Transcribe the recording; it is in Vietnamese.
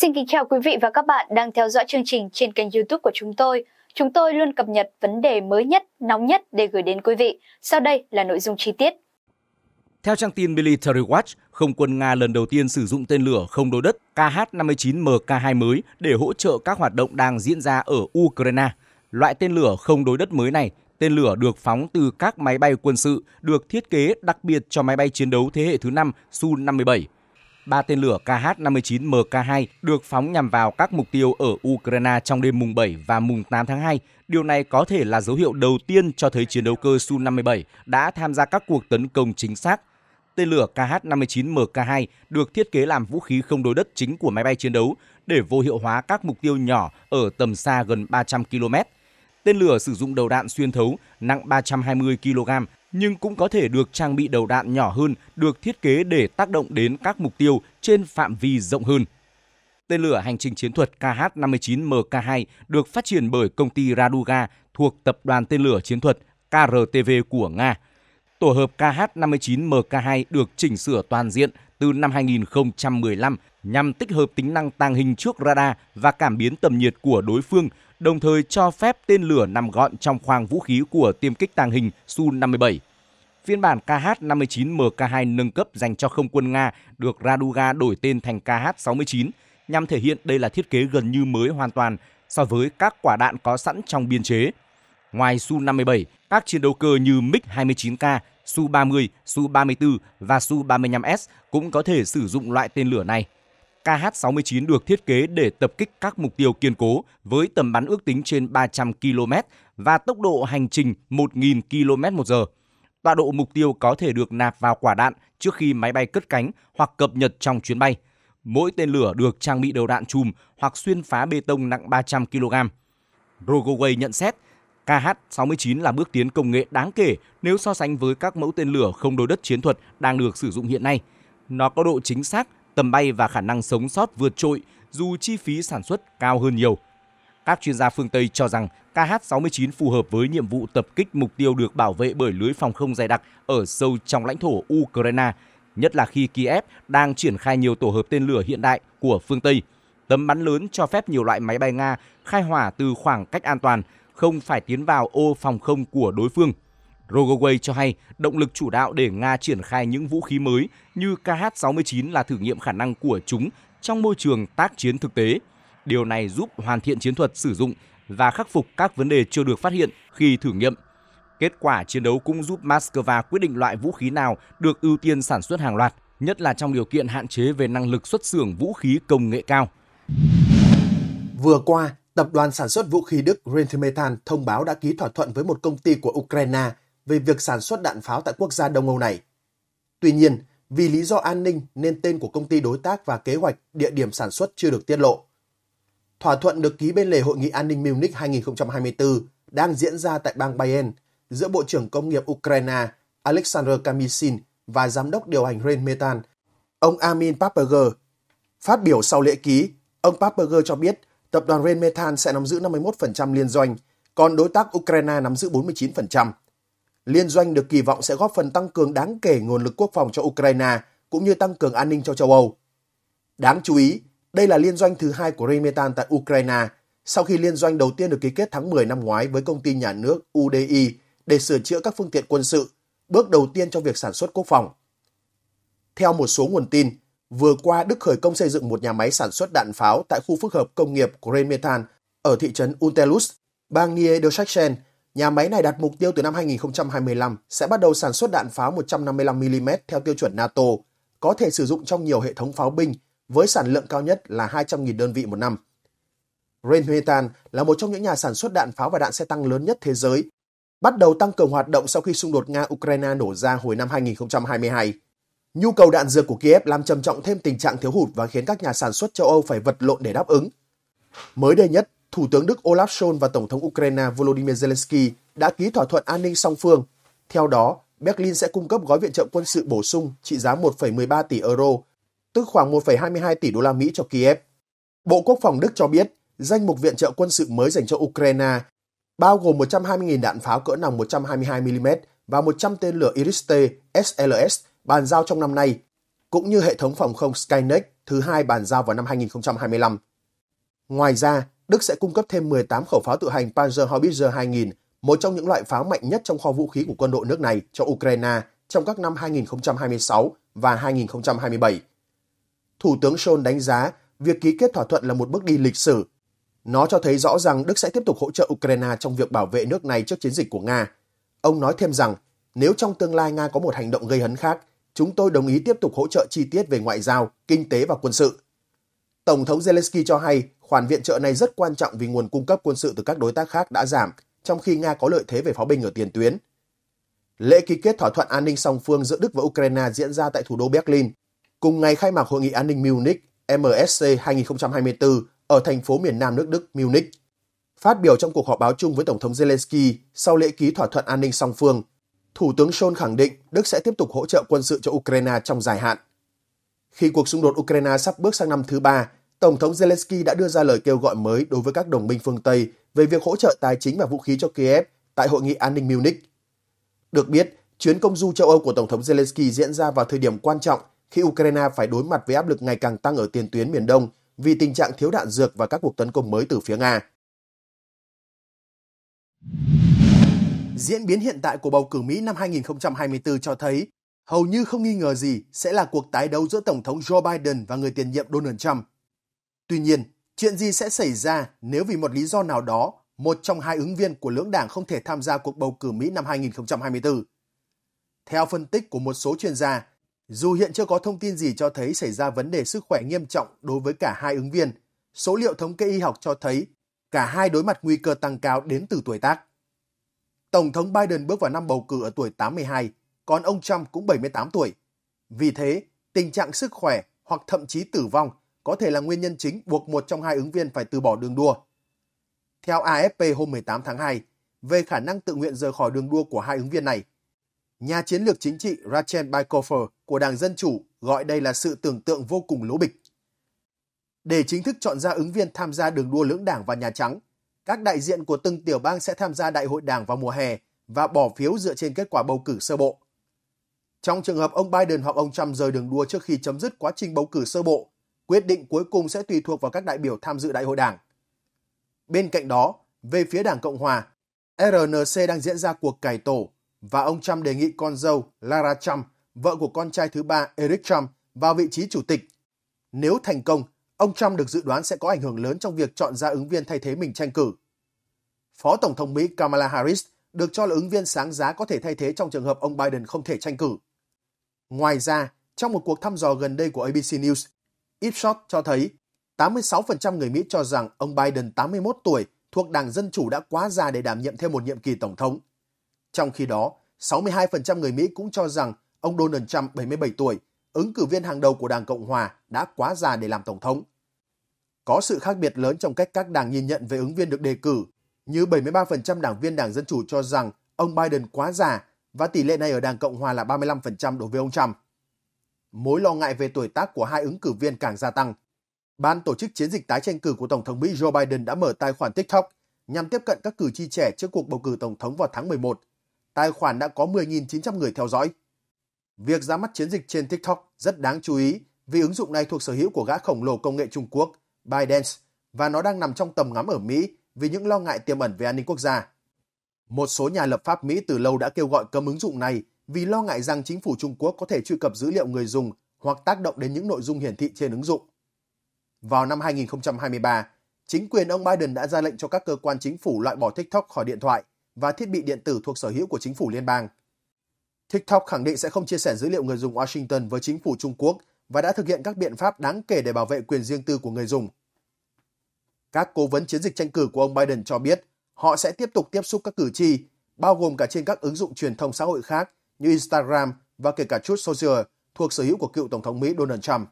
Xin kính chào quý vị và các bạn đang theo dõi chương trình trên kênh youtube của chúng tôi. Chúng tôi luôn cập nhật vấn đề mới nhất, nóng nhất để gửi đến quý vị. Sau đây là nội dung chi tiết. Theo trang tin Military Watch, không quân Nga lần đầu tiên sử dụng tên lửa không đối đất KH-59MK2 mới để hỗ trợ các hoạt động đang diễn ra ở Ukraine. Loại tên lửa không đối đất mới này, tên lửa được phóng từ các máy bay quân sự được thiết kế đặc biệt cho máy bay chiến đấu thế hệ thứ 5 Su-57 ba tên lửa KH-59MK2 được phóng nhằm vào các mục tiêu ở Ukraine trong đêm mùng 7 và mùng 8 tháng 2. Điều này có thể là dấu hiệu đầu tiên cho thấy chiến đấu cơ Su-57 đã tham gia các cuộc tấn công chính xác. Tên lửa KH-59MK2 được thiết kế làm vũ khí không đối đất chính của máy bay chiến đấu để vô hiệu hóa các mục tiêu nhỏ ở tầm xa gần 300 km. Tên lửa sử dụng đầu đạn xuyên thấu nặng 320 kg nhưng cũng có thể được trang bị đầu đạn nhỏ hơn, được thiết kế để tác động đến các mục tiêu trên phạm vi rộng hơn. Tên lửa hành trình chiến thuật KH-59MK2 được phát triển bởi công ty Raduga thuộc tập đoàn tên lửa chiến thuật KRTV của Nga. Tổ hợp KH-59MK2 được chỉnh sửa toàn diện từ năm 2015 nhằm tích hợp tính năng tàng hình trước radar và cảm biến tầm nhiệt của đối phương đồng thời cho phép tên lửa nằm gọn trong khoang vũ khí của tiêm kích tàng hình Su-57. Phiên bản KH-59MK2 nâng cấp dành cho không quân Nga được Raduga đổi tên thành KH-69 nhằm thể hiện đây là thiết kế gần như mới hoàn toàn so với các quả đạn có sẵn trong biên chế. Ngoài Su-57, các chiến đấu cơ như MiG-29K, Su-30, Su-34 và Su-35S cũng có thể sử dụng loại tên lửa này. KH-69 được thiết kế để tập kích các mục tiêu kiên cố với tầm bắn ước tính trên 300 km và tốc độ hành trình 1.000 km một giờ. Tọa độ mục tiêu có thể được nạp vào quả đạn trước khi máy bay cất cánh hoặc cập nhật trong chuyến bay. Mỗi tên lửa được trang bị đầu đạn chùm hoặc xuyên phá bê tông nặng 300 kg. Rogoway nhận xét, KH-69 là bước tiến công nghệ đáng kể nếu so sánh với các mẫu tên lửa không đối đất chiến thuật đang được sử dụng hiện nay. Nó có độ chính xác tầm bay và khả năng sống sót vượt trội dù chi phí sản xuất cao hơn nhiều. Các chuyên gia phương Tây cho rằng KH-69 phù hợp với nhiệm vụ tập kích mục tiêu được bảo vệ bởi lưới phòng không dày đặc ở sâu trong lãnh thổ Ukraine, nhất là khi Kiev đang triển khai nhiều tổ hợp tên lửa hiện đại của phương Tây. Tấm bắn lớn cho phép nhiều loại máy bay Nga khai hỏa từ khoảng cách an toàn, không phải tiến vào ô phòng không của đối phương. Rogoway cho hay động lực chủ đạo để Nga triển khai những vũ khí mới như KH-69 là thử nghiệm khả năng của chúng trong môi trường tác chiến thực tế. Điều này giúp hoàn thiện chiến thuật sử dụng và khắc phục các vấn đề chưa được phát hiện khi thử nghiệm. Kết quả chiến đấu cũng giúp Moscow quyết định loại vũ khí nào được ưu tiên sản xuất hàng loạt, nhất là trong điều kiện hạn chế về năng lực xuất xưởng vũ khí công nghệ cao. Vừa qua, tập đoàn sản xuất vũ khí Đức Rheinmetall thông báo đã ký thỏa thuận với một công ty của Ukraine về việc sản xuất đạn pháo tại quốc gia Đông Âu này. Tuy nhiên, vì lý do an ninh nên tên của công ty đối tác và kế hoạch địa điểm sản xuất chưa được tiết lộ. Thỏa thuận được ký bên lề Hội nghị An ninh Munich 2024 đang diễn ra tại bang Bayern giữa Bộ trưởng Công nghiệp Ukraine Alexander Kamishin và Giám đốc điều hành Rheinmetall, ông Armin Papperger. Phát biểu sau lễ ký, ông Papperger cho biết tập đoàn Rheinmetall sẽ nắm giữ 51% liên doanh, còn đối tác Ukraine nắm giữ 49%. Liên doanh được kỳ vọng sẽ góp phần tăng cường đáng kể nguồn lực quốc phòng cho Ukraine cũng như tăng cường an ninh cho châu Âu. Đáng chú ý, đây là liên doanh thứ hai của Rheinmetall tại Ukraine sau khi liên doanh đầu tiên được ký kết tháng 10 năm ngoái với công ty nhà nước UDI để sửa chữa các phương tiện quân sự, bước đầu tiên trong việc sản xuất quốc phòng. Theo một số nguồn tin, vừa qua Đức khởi công xây dựng một nhà máy sản xuất đạn pháo tại khu phức hợp công nghiệp của Rheinmetall ở thị trấn Unterlust, bang Niedersachsen, Nhà máy này đặt mục tiêu từ năm 2025 sẽ bắt đầu sản xuất đạn pháo 155mm theo tiêu chuẩn NATO, có thể sử dụng trong nhiều hệ thống pháo binh với sản lượng cao nhất là 200.000 đơn vị một năm. Rheinmetall là một trong những nhà sản xuất đạn pháo và đạn xe tăng lớn nhất thế giới, bắt đầu tăng cường hoạt động sau khi xung đột Nga-Ukraine nổ ra hồi năm 2022. Nhu cầu đạn dược của Kiev làm trầm trọng thêm tình trạng thiếu hụt và khiến các nhà sản xuất châu Âu phải vật lộn để đáp ứng. Mới đây nhất, Thủ tướng Đức Olaf Scholz và Tổng thống Ukraine Volodymyr Zelensky đã ký thỏa thuận an ninh song phương. Theo đó, Berlin sẽ cung cấp gói viện trợ quân sự bổ sung trị giá 1,13 tỷ euro, tức khoảng 1,22 tỷ đô la Mỹ cho Kiev. Bộ Quốc phòng Đức cho biết, danh mục viện trợ quân sự mới dành cho Ukraine bao gồm 120.000 đạn pháo cỡ nòng 122mm và 100 tên lửa Iris-T SLS bàn giao trong năm nay, cũng như hệ thống phòng không Skynet thứ hai bàn giao vào năm 2025. Ngoài ra, Đức sẽ cung cấp thêm 18 khẩu pháo tự hành Panzerhaubitzer Howitzer 2000, một trong những loại pháo mạnh nhất trong kho vũ khí của quân đội nước này cho Ukraine trong các năm 2026 và 2027. Thủ tướng Scholz đánh giá việc ký kết thỏa thuận là một bước đi lịch sử. Nó cho thấy rõ rằng Đức sẽ tiếp tục hỗ trợ Ukraine trong việc bảo vệ nước này trước chiến dịch của Nga. Ông nói thêm rằng, nếu trong tương lai Nga có một hành động gây hấn khác, chúng tôi đồng ý tiếp tục hỗ trợ chi tiết về ngoại giao, kinh tế và quân sự. Tổng thống Zelensky cho hay Khoản viện trợ này rất quan trọng vì nguồn cung cấp quân sự từ các đối tác khác đã giảm, trong khi Nga có lợi thế về pháo binh ở tiền tuyến. Lễ ký kết thỏa thuận an ninh song phương giữa Đức và Ukraine diễn ra tại thủ đô Berlin. Cùng ngày khai mạc Hội nghị An ninh Munich MSC 2024 ở thành phố miền nam nước Đức Munich. Phát biểu trong cuộc họp báo chung với Tổng thống Zelensky sau lễ ký thỏa thuận an ninh song phương, Thủ tướng Scholz khẳng định Đức sẽ tiếp tục hỗ trợ quân sự cho Ukraine trong dài hạn. Khi cuộc xung đột Ukraine sắp bước sang năm thứ ba, Tổng thống Zelensky đã đưa ra lời kêu gọi mới đối với các đồng minh phương Tây về việc hỗ trợ tài chính và vũ khí cho Kiev tại hội nghị an ninh Munich. Được biết, chuyến công du châu Âu của Tổng thống Zelensky diễn ra vào thời điểm quan trọng khi Ukraine phải đối mặt với áp lực ngày càng tăng ở tiền tuyến miền Đông vì tình trạng thiếu đạn dược và các cuộc tấn công mới từ phía Nga. Diễn biến hiện tại của bầu cử Mỹ năm 2024 cho thấy hầu như không nghi ngờ gì sẽ là cuộc tái đấu giữa Tổng thống Joe Biden và người tiền nhiệm Donald Trump. Tuy nhiên, chuyện gì sẽ xảy ra nếu vì một lý do nào đó một trong hai ứng viên của lưỡng đảng không thể tham gia cuộc bầu cử Mỹ năm 2024? Theo phân tích của một số chuyên gia, dù hiện chưa có thông tin gì cho thấy xảy ra vấn đề sức khỏe nghiêm trọng đối với cả hai ứng viên, số liệu thống kê y học cho thấy cả hai đối mặt nguy cơ tăng cao đến từ tuổi tác. Tổng thống Biden bước vào năm bầu cử ở tuổi 82, còn ông Trump cũng 78 tuổi. Vì thế, tình trạng sức khỏe hoặc thậm chí tử vong có thể là nguyên nhân chính buộc một trong hai ứng viên phải từ bỏ đường đua. Theo AFP hôm 18 tháng 2, về khả năng tự nguyện rời khỏi đường đua của hai ứng viên này, nhà chiến lược chính trị Rachel Bikofer của Đảng Dân Chủ gọi đây là sự tưởng tượng vô cùng lố bịch. Để chính thức chọn ra ứng viên tham gia đường đua lưỡng đảng và Nhà Trắng, các đại diện của từng tiểu bang sẽ tham gia đại hội đảng vào mùa hè và bỏ phiếu dựa trên kết quả bầu cử sơ bộ. Trong trường hợp ông Biden hoặc ông Trump rời đường đua trước khi chấm dứt quá trình bầu cử sơ bộ, Quyết định cuối cùng sẽ tùy thuộc vào các đại biểu tham dự đại hội đảng. Bên cạnh đó, về phía Đảng Cộng Hòa, RNC đang diễn ra cuộc cải tổ và ông Trump đề nghị con dâu Lara Trump, vợ của con trai thứ ba Eric Trump, vào vị trí chủ tịch. Nếu thành công, ông Trump được dự đoán sẽ có ảnh hưởng lớn trong việc chọn ra ứng viên thay thế mình tranh cử. Phó Tổng thống Mỹ Kamala Harris được cho là ứng viên sáng giá có thể thay thế trong trường hợp ông Biden không thể tranh cử. Ngoài ra, trong một cuộc thăm dò gần đây của ABC News, Ipsos cho thấy 86% người Mỹ cho rằng ông Biden 81 tuổi thuộc Đảng Dân Chủ đã quá già để đảm nhiệm thêm một nhiệm kỳ Tổng thống. Trong khi đó, 62% người Mỹ cũng cho rằng ông Donald Trump 77 tuổi, ứng cử viên hàng đầu của Đảng Cộng Hòa đã quá già để làm Tổng thống. Có sự khác biệt lớn trong cách các đảng nhìn nhận về ứng viên được đề cử, như 73% đảng viên Đảng Dân Chủ cho rằng ông Biden quá già và tỷ lệ này ở Đảng Cộng Hòa là 35% đối với ông Trump mối lo ngại về tuổi tác của hai ứng cử viên càng gia tăng. Ban tổ chức chiến dịch tái tranh cử của Tổng thống Mỹ Joe Biden đã mở tài khoản TikTok nhằm tiếp cận các cử tri trẻ trước cuộc bầu cử Tổng thống vào tháng 11. Tài khoản đã có 10.900 người theo dõi. Việc ra mắt chiến dịch trên TikTok rất đáng chú ý vì ứng dụng này thuộc sở hữu của gã khổng lồ công nghệ Trung Quốc, ByteDance, và nó đang nằm trong tầm ngắm ở Mỹ vì những lo ngại tiềm ẩn về an ninh quốc gia. Một số nhà lập pháp Mỹ từ lâu đã kêu gọi cấm ứng dụng này vì lo ngại rằng chính phủ Trung Quốc có thể truy cập dữ liệu người dùng hoặc tác động đến những nội dung hiển thị trên ứng dụng. Vào năm 2023, chính quyền ông Biden đã ra lệnh cho các cơ quan chính phủ loại bỏ TikTok khỏi điện thoại và thiết bị điện tử thuộc sở hữu của chính phủ liên bang. TikTok khẳng định sẽ không chia sẻ dữ liệu người dùng Washington với chính phủ Trung Quốc và đã thực hiện các biện pháp đáng kể để bảo vệ quyền riêng tư của người dùng. Các cố vấn chiến dịch tranh cử của ông Biden cho biết họ sẽ tiếp tục tiếp xúc các cử tri, bao gồm cả trên các ứng dụng truyền thông xã hội khác như Instagram và kể cả Truth Social thuộc sở hữu của cựu Tổng thống Mỹ Donald Trump.